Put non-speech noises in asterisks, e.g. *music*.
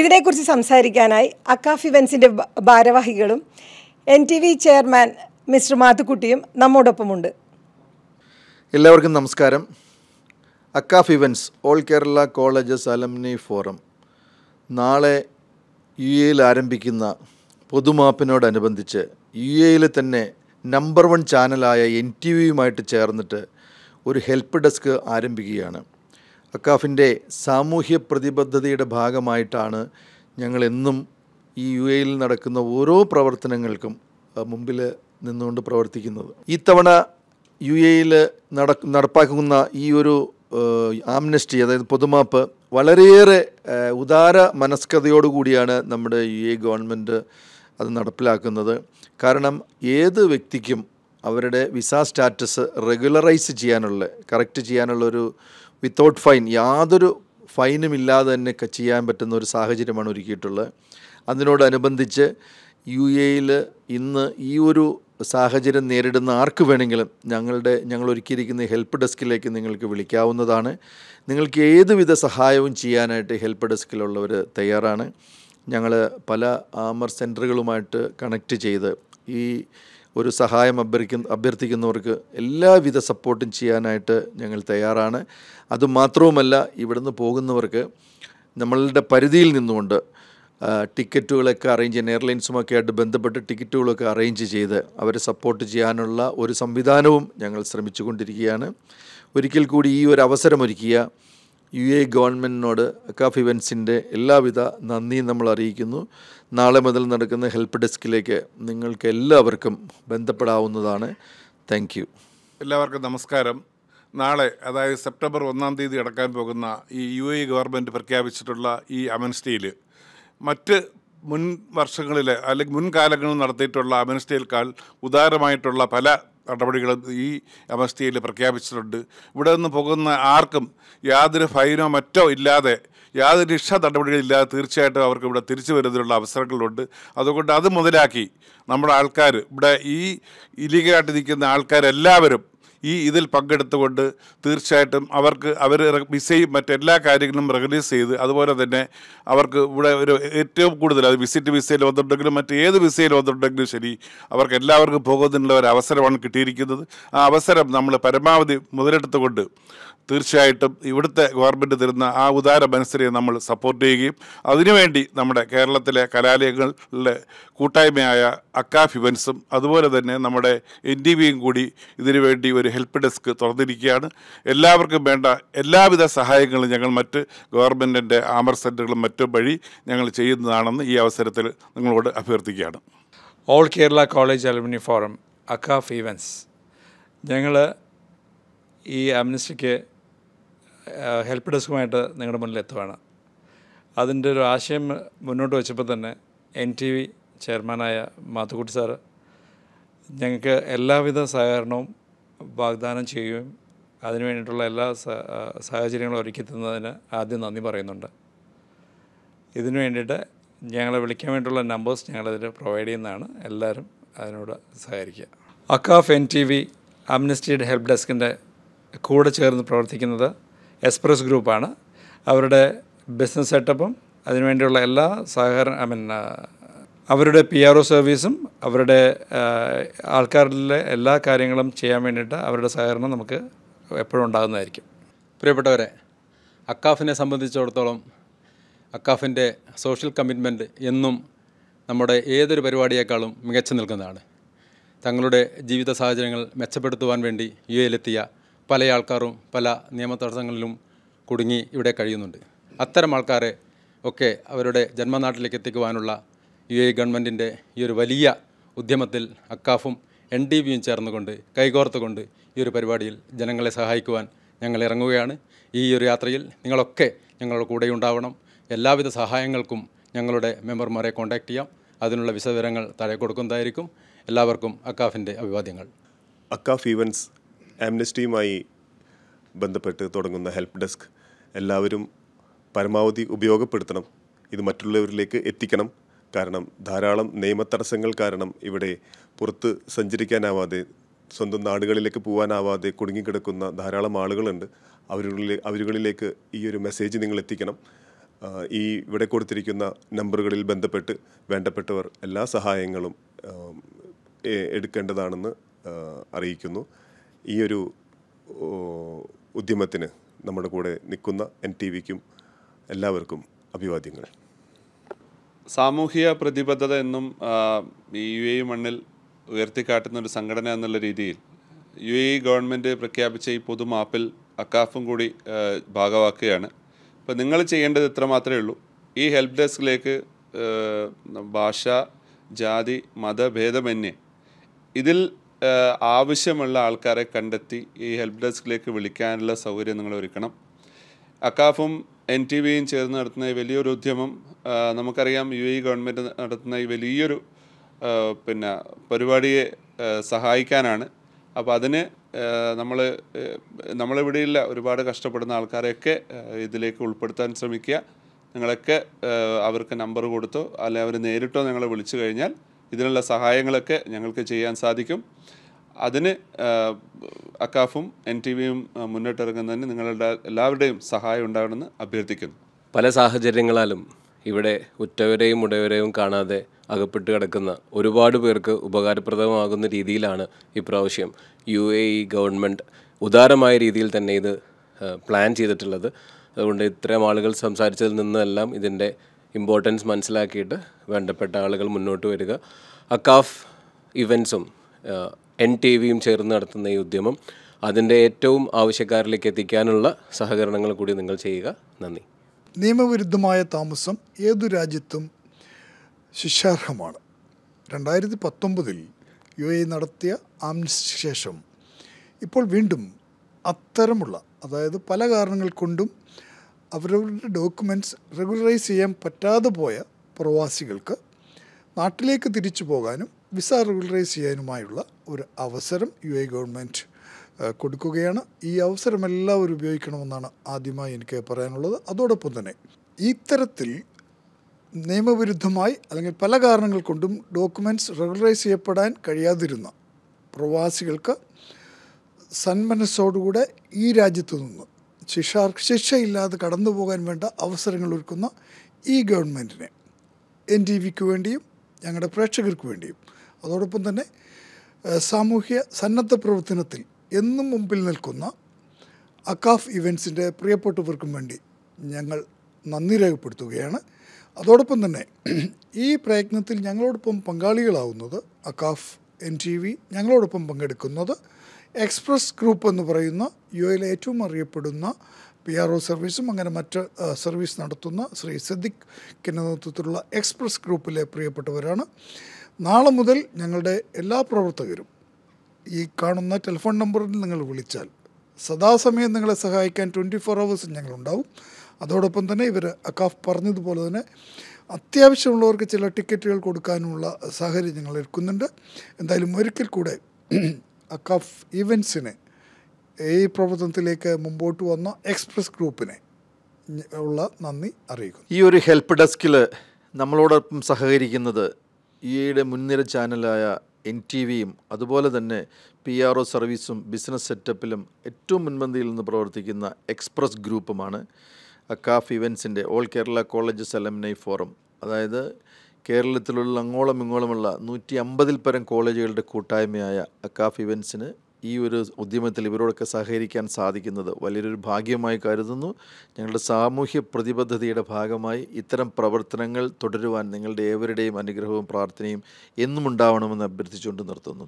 ഇതിനെക്കുറിച്ച് സംസാരിക്കാനായി അക്കാഫ് ഇവൻസിൻ്റെ ഭാരവാഹികളും N T V chairman mister മാത്തുക്കുട്ടിയും നമ്മോടൊപ്പമുണ്ട് എല്ലാവർക്കും നമസ്കാരം AKCAF events all Kerala colleges alumni forum നാളെ യു എയിൽ ആരംഭിക്കുന്ന പൊതുമാപ്പിനോടനുബന്ധിച്ച് യു എയിൽ തന്നെ നമ്പർ വൺ ചാനലായ എൻ ടി വിയുമായിട്ട് ചേർന്നിട്ട് ഒരു ഹെൽപ്പ് ഡെസ്ക് ആരംഭിക്കുകയാണ് വക്കാഫിൻ്റെ സാമൂഹ്യ പ്രതിബദ്ധതയുടെ ഭാഗമായിട്ടാണ് ഞങ്ങളെന്നും ഈ യു എയിൽ നടക്കുന്ന ഓരോ പ്രവർത്തനങ്ങൾക്കും മുമ്പിൽ നിന്നുകൊണ്ട് പ്രവർത്തിക്കുന്നത് ഇത്തവണ യു എയിൽ നട നടപ്പാക്കുന്ന ഈ ഒരു ആംനസ്റ്റി അതായത് പൊതുമാപ്പ് വളരെയേറെ ഉദാര മനസ്കതയോടുകൂടിയാണ് നമ്മുടെ യു എ ഗവൺമെൻറ് അത് നടപ്പിലാക്കുന്നത് കാരണം ഏത് വ്യക്തിക്കും അവരുടെ വിസ സ്റ്റാറ്റസ് റെഗുലറൈസ് ചെയ്യാനുള്ള കറക്റ്റ് ചെയ്യാനുള്ളൊരു വിത്തൗട്ട് ഫൈൻ യാതൊരു ഫൈനും ഇല്ലാതെ തന്നെ ചെയ്യാൻ പറ്റുന്ന ഒരു സാഹചര്യമാണ് ഒരുക്കിയിട്ടുള്ളത് അതിനോടനുബന്ധിച്ച് യു എയിൽ ഇന്ന് ഈ ഒരു സാഹചര്യം നേരിടുന്ന ആർക്ക് വേണമെങ്കിലും ഞങ്ങളുടെ ഞങ്ങൾ ഒരുക്കിയിരിക്കുന്ന ഹെൽപ്പ് ഡെസ്കിലേക്ക് നിങ്ങൾക്ക് വിളിക്കാവുന്നതാണ് നിങ്ങൾക്ക് ഏതുവിധ സഹായവും ചെയ്യാനായിട്ട് ഹെൽപ്പ് ഡെസ്കിലുള്ളവർ തയ്യാറാണ് ഞങ്ങൾ പല ആമർ സെൻറ്ററുകളുമായിട്ട് കണക്റ്റ് ചെയ്ത് ഈ ഒരു സഹായം അഭ്യർത്ഥിക്കുന്ന അഭ്യർത്ഥിക്കുന്നവർക്ക് എല്ലാവിധ സപ്പോർട്ടും ചെയ്യാനായിട്ട് ഞങ്ങൾ തയ്യാറാണ് അതുമാത്രവുമല്ല ഇവിടുന്ന് പോകുന്നവർക്ക് നമ്മളുടെ പരിധിയിൽ നിന്നുകൊണ്ട് ടിക്കറ്റുകളൊക്കെ അറേഞ്ച് ചെയ്യുന്ന എയർലൈൻസുമൊക്കെ ആയിട്ട് ബന്ധപ്പെട്ട് ടിക്കറ്റുകളൊക്കെ അറേഞ്ച് ചെയ്ത് അവരെ സപ്പോർട്ട് ചെയ്യാനുള്ള ഒരു സംവിധാനവും ഞങ്ങൾ ശ്രമിച്ചുകൊണ്ടിരിക്കുകയാണ് ഒരിക്കൽ കൂടി ഈ ഒരു അവസരമൊരുക്കിയ യു എ ഗവൺമെൻറ്റിനോട് കഫ് ഇവൻസിൻ്റെ എല്ലാവിധ നന്ദിയും നമ്മൾ അറിയിക്കുന്നു നാളെ മുതൽ നടക്കുന്ന ഹെൽപ്പ് ഡെസ്കിലേക്ക് നിങ്ങൾക്ക് എല്ലാവർക്കും ബന്ധപ്പെടാവുന്നതാണ് താങ്ക് എല്ലാവർക്കും നമസ്കാരം നാളെ അതായത് സെപ്റ്റംബർ ഒന്നാം തീയതി അടക്കാൻ പോകുന്ന ഈ യു എ ഗവൺമെൻറ് പ്രഖ്യാപിച്ചിട്ടുള്ള ഈ അമൻസ്റ്റിയിൽ മറ്റ് മുൻ വർഷങ്ങളിൽ അല്ലെങ്കിൽ മുൻകാലങ്ങളിൽ നടത്തിയിട്ടുള്ള അമനസ്റ്റിയേക്കാൾ ഉദാരമായിട്ടുള്ള പല നടപടികൾ ഈ അവസ്ഥയിൽ പ്രഖ്യാപിച്ചിട്ടുണ്ട് ഇവിടെ നിന്ന് പോകുന്ന ആർക്കും യാതൊരു ഫൈനോ മറ്റോ ഇല്ലാതെ യാതൊരു രക്ഷ നടപടികളില്ലാതെ തീർച്ചയായിട്ടും അവർക്ക് ഇവിടെ തിരിച്ചു വരുന്നതിനുള്ള അവസരങ്ങളുണ്ട് അതുകൊണ്ട് അത് മുതലാക്കി നമ്മുടെ ആൾക്കാർ ഇവിടെ ഈ ഇലീഗലായിട്ട് നിൽക്കുന്ന ആൾക്കാരെല്ലാവരും ഈ ഇതിൽ പങ്കെടുത്തുകൊണ്ട് തീർച്ചയായിട്ടും അവർക്ക് അവർ വിസയും മറ്റെല്ലാ കാര്യങ്ങളും റെഗലൈസ് ചെയ്ത് അതുപോലെ തന്നെ അവർക്ക് ഇവിടെ ഒരു ഏറ്റവും കൂടുതൽ അത് വിസിറ്റ് വിസയിൽ വന്നിട്ടുണ്ടെങ്കിലും മറ്റേത് വിസയിൽ വന്നിട്ടുണ്ടെങ്കിലും ശരി അവർക്ക് എല്ലാവർക്കും പോകുന്നതിനുള്ള ഒരു അവസരമാണ് കിട്ടിയിരിക്കുന്നത് ആ അവസരം നമ്മൾ പരമാവധി മുതലെടുത്തുകൊണ്ട് തീർച്ചയായിട്ടും ഇവിടുത്തെ ഗവൺമെൻറ് തരുന്ന ആ ഉദാര മനസ്സിനെ നമ്മൾ സപ്പോർട്ട് ചെയ്യുകയും അതിനുവേണ്ടി നമ്മുടെ കേരളത്തിലെ കലാലയങ്ങളിലെ കൂട്ടായ്മയായ അക്കാഫ് ഇവൻസും അതുപോലെ തന്നെ നമ്മുടെ എൻ ഡി ബിയും കൂടി ഇതിനുവേണ്ടി ഒരു ഒരു ഹെൽപ്പ് ഡെസ്ക് തുറന്നിരിക്കുകയാണ് എല്ലാവർക്കും വേണ്ട എല്ലാവിധ സഹായങ്ങളും ഞങ്ങൾ മറ്റ് ഗവൺമെൻറ്റിൻ്റെ ആമർ സെൻ്ററുകളും മറ്റും വഴി ഞങ്ങൾ ചെയ്യുന്നതാണെന്ന് ഈ അവസരത്തിൽ നിങ്ങളോട് അഭ്യർത്ഥിക്കുകയാണ് all Kerala college alumni forum AKCAF events ഞങ്ങൾ ഈ അംനസ്റ്റിക്ക് ഹെൽപ്പ് ഡെസ്കുമായിട്ട് നിങ്ങളുടെ മുന്നിൽ എത്തുവാണ് അതിൻ്റെ ഒരു ആശയം മുന്നോട്ട് വെച്ചപ്പോൾ തന്നെ എൻ ടി വി ചെയർമാനായ മാത്തുക്കുട്ടി സാറ് ഞങ്ങൾക്ക് എല്ലാവിധ സഹകരണവും വാഗ്ദാനം ചെയ്യുകയും അതിനു വേണ്ടിയിട്ടുള്ള എല്ലാ സാഹചര്യങ്ങളും ഒരുക്കി തന്നതിന് ആദ്യം നന്ദി പറയുന്നുണ്ട് ഇതിനു വേണ്ടിയിട്ട് ഞങ്ങളെ വിളിക്കാൻ വേണ്ടിയിട്ടുള്ള നമ്പേഴ്സ് ഞങ്ങളിതിൽ പ്രൊവൈഡ് ചെയ്യുന്നതാണ് എല്ലാവരും അതിനോട് സഹകരിക്കുക അക്കാഫ് എൻ ടി വി അംനസ്റ്റിയുടെ ഹെൽപ്പ് ഡെസ്കിൻ്റെ കൂടെ ചേർന്ന് പ്രവർത്തിക്കുന്നത് എക്സ്പ്രസ് ഗ്രൂപ്പാണ് അവരുടെ ബിസിനസ് സെറ്റപ്പും അതിനുവേണ്ടിയുള്ള എല്ലാ സഹകരണ ഐ മീൻ അവരുടെ പി ആർ ഒ സർവീസും അവരുടെ ആൾക്കാരിലെ എല്ലാ കാര്യങ്ങളും ചെയ്യാൻ വേണ്ടിയിട്ട് അവരുടെ സഹകരണം നമുക്ക് എപ്പോഴും ഉണ്ടാകുന്നതായിരിക്കും പ്രിയപ്പെട്ടവരെ അക്കാഫിനെ സംബന്ധിച്ചിടത്തോളം അക്കാഫിൻ്റെ സോഷ്യൽ കമ്മിറ്റ്മെൻ്റ് എന്നും നമ്മുടെ ഏതൊരു പരിപാടിയേക്കാളും മികച്ചു നിൽക്കുന്നതാണ് തങ്ങളുടെ ജീവിത സാഹചര്യങ്ങൾ മെച്ചപ്പെടുത്തുവാൻ വേണ്ടി യു എയിലെത്തിയ പല ആൾക്കാരും പല നിയമ തടസ്സങ്ങളിലും കുടുങ്ങി ഇവിടെ കഴിയുന്നുണ്ട് അത്തരം ആൾക്കാരെ ഒക്കെ അവരുടെ ജന്മനാട്ടിലേക്ക് എത്തിക്കുവാനുള്ള യു എ ഗവൺമെൻറ്റിൻ്റെ ഈ ഒരു വലിയ ഉദ്യമത്തിൽ അക്കാഫും എൻ ഡി ബിയും ചേർന്നുകൊണ്ട് കൈകോർത്തുകൊണ്ട് ഈ ഒരു പരിപാടിയിൽ ജനങ്ങളെ സഹായിക്കുവാൻ ഞങ്ങൾ ഇറങ്ങുകയാണ് ഈ ഒരു യാത്രയിൽ നിങ്ങളൊക്കെ ഞങ്ങളുടെ കൂടെ ഉണ്ടാവണം എല്ലാവിധ സഹായങ്ങൾക്കും ഞങ്ങളുടെ മെമ്പർമാരെ കോൺടാക്റ്റ് ചെയ്യാം അതിനുള്ള വിശദവിവരങ്ങൾ താഴെ കൊടുക്കുന്നതായിരിക്കും എല്ലാവർക്കും അക്കാഫിൻ്റെ അഭിവാദ്യങ്ങൾ അക്കാഫ് ഈവൻസ് ആംനസ്റ്റിയുമായി ബന്ധപ്പെട്ട് തുടങ്ങുന്ന ഹെൽപ്പ് ഡെസ്ക് എല്ലാവരും പരമാവധി ഉപയോഗപ്പെടുത്തണം ഇത് മറ്റുള്ളവരിലേക്ക് എത്തിക്കണം കാരണം ധാരാളം നിയമതടസ്സങ്ങൾ കാരണം ഇവിടെ പുറത്ത് സഞ്ചരിക്കാനാവാതെ സ്വന്തം നാടുകളിലേക്ക് പോകാനാവാതെ കുടുങ്ങിക്കിടക്കുന്ന ധാരാളം ആളുകളുണ്ട് അവരുകളിലെ അവരുകളിലേക്ക് ഈ ഒരു മെസ്സേജ് നിങ്ങൾ എത്തിക്കണം ഈ ഇവിടെ കൊടുത്തിരിക്കുന്ന നമ്പറുകളിൽ ബന്ധപ്പെട്ട് വേണ്ടപ്പെട്ടവർ എല്ലാ സഹായങ്ങളും എടുക്കേണ്ടതാണെന്ന് അറിയിക്കുന്നു ഈ ഒരു ഉദ്യമത്തിന് നമ്മുടെ കൂടെ നിൽക്കുന്ന എൻ ടി വിക്കും എല്ലാവർക്കും അഭിവാദ്യങ്ങൾ സാമൂഹിക പ്രതിബദ്ധത എന്നും ഈ യു എ മണ്ണിൽ ഉയർത്തിക്കാട്ടുന്ന ഒരു സംഘടന എന്നുള്ള രീതിയിൽ യു എ ഗവൺമെൻറ് പ്രഖ്യാപിച്ച ഈ പൊതുമാപ്പിൽ അക്കാഫും കൂടി ഭാഗമാക്കുകയാണ് അപ്പോൾ നിങ്ങൾ ചെയ്യേണ്ടത് ഇത്ര മാത്രമേ ഉള്ളൂ ഈ ഹെൽപ്പ് ഡെസ്കിലേക്ക് ഭാഷ ജാതി മതഭേദമന്യേ ഇതിൽ ആവശ്യമുള്ള ആൾക്കാരെ കണ്ടെത്തി ഈ ഹെൽപ്പ് ഡെസ്കിലേക്ക് വിളിക്കാനുള്ള സൗകര്യം നിങ്ങൾ ഒരുക്കണം അക്കാഫും എൻ ടി വിയും ചേർന്ന് നടത്തുന്ന വലിയൊരു ഉദ്യമം നമുക്കറിയാം യു എ ഗവൺമെൻറ് നടത്തുന്ന ഈ വലിയൊരു പിന്നെ പരിപാടിയെ സഹായിക്കാനാണ് അപ്പോൾ അതിന് നമ്മൾ നമ്മളിവിടെയുള്ള ഒരുപാട് കഷ്ടപ്പെടുന്ന ആൾക്കാരെയൊക്കെ ഇതിലേക്ക് ഉൾപ്പെടുത്താൻ ശ്രമിക്കുക നിങ്ങളൊക്കെ അവർക്ക് നമ്പർ കൊടുത്തോ അല്ലെ അവർ നേരിട്ടോ നിങ്ങളെ വിളിച്ചു കഴിഞ്ഞാൽ ഇതിനുള്ള സഹായങ്ങളൊക്കെ ഞങ്ങൾക്ക് ചെയ്യാൻ സാധിക്കും അതിന് അക്കാഫും എൻ ടി വിയും മുന്നിട്ടിറങ്ങുന്നതിന് നിങ്ങളുടെ എല്ലാവരുടെയും സഹായം ഉണ്ടാകണമെന്ന് അഭ്യർത്ഥിക്കുന്നു പല സാഹചര്യങ്ങളാലും ഇവിടെ ഉറ്റവരെയും ഉടയവരെയും കാണാതെ അകപ്പെട്ട് കിടക്കുന്ന ഒരുപാട് പേർക്ക് ഉപകാരപ്രദമാകുന്ന രീതിയിലാണ് ഇപ്രാവശ്യം യു എ ഇ ഗവൺമെൻറ് ഉദാരമായ രീതിയിൽ തന്നെ ഇത് പ്ലാൻ ചെയ്തിട്ടുള്ളത് അതുകൊണ്ട് ഇത്രയും ആളുകൾ സംസാരിച്ചതിൽ നിന്നെല്ലാം ഇതിൻ്റെ ഇമ്പോർട്ടൻസ് മനസ്സിലാക്കിയിട്ട് വേണ്ടപ്പെട്ട ആളുകൾ മുന്നോട്ട് വരിക അക്കാഫ് ഇവൻസും എൻ ടി വിയും ചേർന്ന് നടത്തുന്ന ഈ ഉദ്യമം അതിൻ്റെ ഏറ്റവും ആവശ്യക്കാരിലേക്ക് എത്തിക്കാനുള്ള സഹകരണങ്ങൾ കൂടി നിങ്ങൾ ചെയ്യുക നന്ദി നിയമവിരുദ്ധമായ താമസം ഏതു രാജ്യത്തും ശിക്ഷാർഹമാണ് രണ്ടായിരത്തി പത്തൊമ്പതിൽ യു എ നടത്തിയ ആംനസ്റ്റിക്ക് ശേഷം ഇപ്പോൾ വീണ്ടും അത്തരമുള്ള അതായത് പല കാരണങ്ങൾ കൊണ്ടും അവരവരുടെ ഡോക്യുമെൻറ്റ്സ് റെഗുലറൈസ് ചെയ്യാൻ പറ്റാതെ പോയ പ്രവാസികൾക്ക് നാട്ടിലേക്ക് തിരിച്ചു പോകാനും വിസ റെഗുലറൈസ് ചെയ്യാനുമായുള്ള ഒരു അവസരം യു എ ഗവൺമെൻറ് കൊടുക്കുകയാണ് ഈ അവസരം എല്ലാവരും ഉപയോഗിക്കണമെന്നാണ് ആദ്യമായി എനിക്ക് പറയാനുള്ളത് അതോടൊപ്പം തന്നെ ഇത്തരത്തിൽ നിയമവിരുദ്ധമായി അല്ലെങ്കിൽ പല കാരണങ്ങൾ കൊണ്ടും ഡോക്യുമെൻറ്റ്സ് റെഗുലറൈസ് ചെയ്യപ്പെടാൻ കഴിയാതിരുന്ന പ്രവാസികൾക്ക് സന്മനസ്സോടുകൂടെ ഈ രാജ്യത്തു നിന്ന് ശിക്ഷ ശിക്ഷയില്ലാതെ കടന്നു പോകാൻ വേണ്ട അവസരങ്ങൾ ഒരുക്കുന്ന ഈ ഗവൺമെൻറ്റിനെ എൻ ടി വിക്ക് വേണ്ടിയും ഞങ്ങളുടെ പ്രേക്ഷകർക്ക് വേണ്ടിയും അതോടൊപ്പം തന്നെ സാമൂഹ്യ സന്നദ്ധ പ്രവർത്തനത്തിൽ എന്നും മുമ്പിൽ നിൽക്കുന്ന അക്കാഫ് ഇവൻസിൻ്റെ പ്രിയപ്പെട്ടവർക്കും വേണ്ടി ഞങ്ങൾ നന്ദി രേഖപ്പെടുത്തുകയാണ് അതോടൊപ്പം തന്നെ ഈ പ്രയത്നത്തിൽ ഞങ്ങളോടൊപ്പം പങ്കാളികളാവുന്നത് അക്കാഫ് എൻ ടി വി ഞങ്ങളോടൊപ്പം പങ്കെടുക്കുന്നത് എക്സ്പ്രസ് ഗ്രൂപ്പ് എന്ന് പറയുന്ന യു എയിലെ ഏറ്റവും അറിയപ്പെടുന്ന പി ആർ ഒ സർവീസും അങ്ങനെ മറ്റ് സർവീസ് നടത്തുന്ന ശ്രീ സദിഖിൻ്റെ നേതൃത്വത്തിലുള്ള എക്സ്പ്രസ് ഗ്രൂപ്പിലെ പ്രിയപ്പെട്ടവരാണ് നാളെ മുതൽ ഞങ്ങളുടെ എല്ലാ പ്രവർത്തകരും ഈ കാണുന്ന ടെലിഫോൺ നമ്പറിൽ നിങ്ങൾ വിളിച്ചാൽ സദാസമയം നിങ്ങളെ സഹായിക്കാൻ ട്വൻറ്റി ഫോർ അവേഴ്സ് ഞങ്ങളുണ്ടാവും അതോടൊപ്പം തന്നെ ഇവർ അക്കാഫ് പറഞ്ഞതുപോലെ തന്നെ അത്യാവശ്യമുള്ളവർക്ക് ചില ടിക്കറ്റുകൾ കൊടുക്കാനുള്ള സാഹചര്യം ഞങ്ങൾ എടുക്കുന്നുണ്ട് എന്തായാലും ഒരിക്കൽ കൂടെ *clears throat* അക്കാഫ് ഈവൻസിന് ഈ പ്രവർത്തനത്തിലേക്ക് മുമ്പോട്ട് വന്ന എക്സ്പ്രസ് ഗ്രൂപ്പിനെ ഉള്ള നന്ദി അറിയിക്കുന്നു ഈ ഒരു ഹെൽപ്പ് ഡെസ്കിൽ നമ്മളോടൊപ്പം സഹകരിക്കുന്നത് ഈയിടെ മുൻനിര ചാനലായ എൻ ടി വിയും അതുപോലെ തന്നെ പി ആർ ഒ സർവീസും ബിസിനസ് സെറ്റപ്പിലും ഏറ്റവും മുൻപന്തിയിൽ നിന്ന് പ്രവർത്തിക്കുന്ന എക്സ്പ്രസ് ഗ്രൂപ്പുമാണ് അക്കാഫ് ഇവൻസിൻ്റെ all Kerala colleges alumni forum അതായത് കേരളത്തിലുള്ള അങ്ങോളം ഇങ്ങോളമുള്ള നൂറ്റി അമ്പതിൽ പരം കോളേജുകളുടെ കൂട്ടായ്മയായ അക്കാഫ് ഇവൻസിന് ഈ ഒരു ഉദ്യമത്തിൽ ഇവരോടൊക്കെ സഹകരിക്കാൻ സാധിക്കുന്നത് വലിയൊരു ഭാഗ്യമായി കരുതുന്നു ഞങ്ങളുടെ സാമൂഹ്യ പ്രതിബദ്ധതയുടെ ഭാഗമായി ഇത്തരം പ്രവർത്തനങ്ങൾ തുടരുവാൻ നിങ്ങളുടെ ഏവരുടെയും അനുഗ്രഹവും പ്രാർത്ഥനയും എന്നും ഉണ്ടാവണമെന്ന് അഭ്യർത്ഥിച്ചുകൊണ്ട് നിർത്തുന്നു